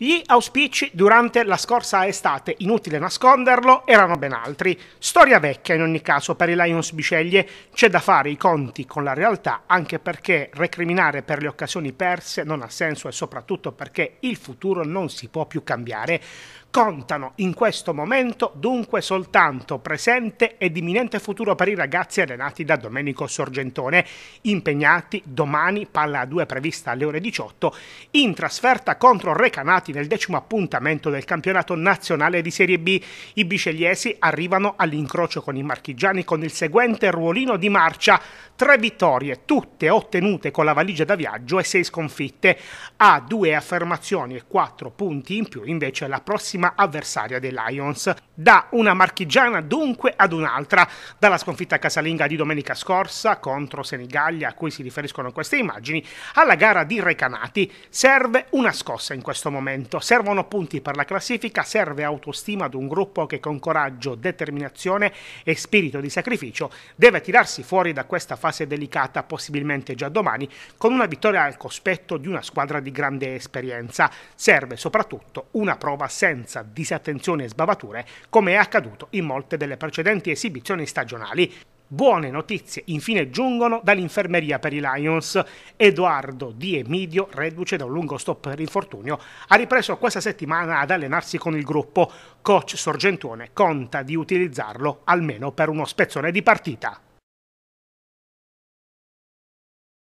Gli auspici durante la scorsa estate, inutile nasconderlo, erano ben altri. Storia vecchia in ogni caso per i Lions Biceglie, c'è da fare i conti con la realtà anche perché recriminare per le occasioni perse non ha senso e soprattutto perché il futuro non si può più cambiare. Contano in questo momento dunque soltanto presente ed imminente futuro per i ragazzi allenati da Domenico Sorgentone, impegnati domani palla a 2 prevista alle ore 18 in trasferta contro Recanati nel decimo appuntamento del campionato nazionale di Serie B. I bicegliesi arrivano all'incrocio con i marchigiani con il seguente ruolino di marcia, tre vittorie tutte ottenute con la valigia da viaggio e sei sconfitte. a due affermazioni e quattro punti in più invece la prossima prossima avversaria dei Lions. Da una marchigiana dunque ad un'altra, dalla sconfitta casalinga di domenica scorsa contro Senigallia, a cui si riferiscono queste immagini, alla gara di Recanati. Serve una scossa in questo momento, servono punti per la classifica, serve autostima ad un gruppo che con coraggio, determinazione e spirito di sacrificio deve tirarsi fuori da questa fase delicata, possibilmente già domani, con una vittoria al cospetto di una squadra di grande esperienza. Serve soprattutto una prova senza violenza, disattenzioni e sbavature, come è accaduto in molte delle precedenti esibizioni stagionali. Buone notizie infine giungono dall'infermeria per i Lions. Edoardo Di Emidio, reduce da un lungo stop per infortunio, ha ripreso questa settimana ad allenarsi con il gruppo. Coach Sorgentone conta di utilizzarlo almeno per uno spezzone di partita.